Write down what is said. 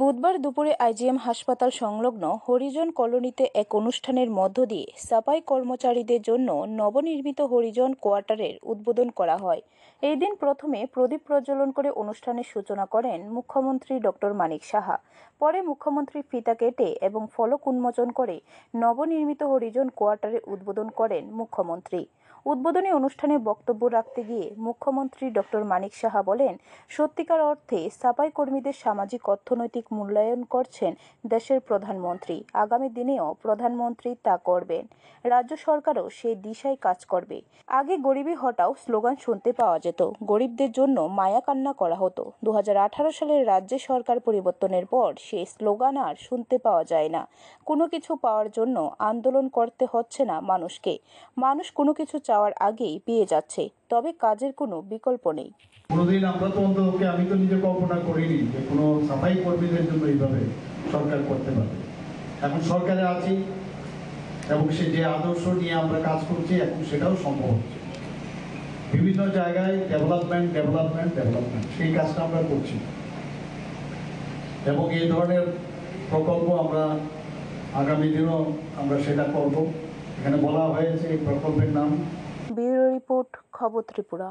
বুধবার দুপুরে আইজিএম হাসপাতাল সংলগ্ন হরিজন কলোনিতে এক অনুষ্ঠানের মধ্য দিয়ে সাপাই কর্মচারীদের জন্য নবনির্মিত হরিজন কোয়ার্টারের উদ্বোধন করা হয় এই দিন প্রথমে প্রদীপ প্রজ্বলন করে অনুষ্ঠানের সূচনা করেন মুখ্যমন্ত্রী ডক্টর মানিক সাহা পরে মুখ্যমন্ত্রী ফিতা কেটে এবং ফলক উন্মোচন করে নবনির্মিত হরিজন কোয়ার্টারে উদ্বোধন করেন মুখ্যমন্ত্রী উদ্বোধনী অনুষ্ঠানে বক্তব্য রাখতে গিয়ে মুখ্যমন্ত্রী ডক্টর মানিক সাহা বলেন সত্যিকার অর্থে সাফাই কর্মীদের সামাজিক অর্থনৈতিক মূল্যায়ন করছেন দেশের প্রধানমন্ত্রী আগামী দিনেও প্রধানমন্ত্রী তা করবেন রাজ্য সরকারও সেই দিশায় কাজ করবে আগে গরিবী হটাও স্লোগান শুনতে পাওয়া যেত গরিবদের জন্য মায়া কান্না করা হতো দু হাজার সালের রাজ্য সরকার পরিবর্তনের পর সেই স্লোগান আর শুনতে পাওয়া যায় না কোনো কিছু পাওয়ার জন্য আন্দোলন করতে হচ্ছে না মানুষকে মানুষ কোনো কিছু চাওয়া যাওয়ার আগেই পেয়ে যাচ্ছে তবে কাজের কোনো বিকল্প নেই কোনোদিন আমরা তো অন্ততকে আমি তো নিজে কল্পনা করিনি যে কোনো সাফাই কর্মীদের জন্য এইভাবে সরকার করতে পারে এখন সরকারে আছি এবং সে যে আদর্শ নিয়ে আমরা কাজ করছি এখন সেটাও সম্ভব হচ্ছে বিভিন্ন জায়গায় ডেভেলপমেন্ট ডেভেলপমেন্ট ডেভেলপমেন্ট সেই কাজটা আমরা করছি এবং এই ধরনের প্রকল্প আমরা আগামী দিনও আমরা সেটা করব এখানে বলা হয়েছে এই প্রকল্পের নাম ব্যুরো রিপোর্ট খবর ত্রিপুরা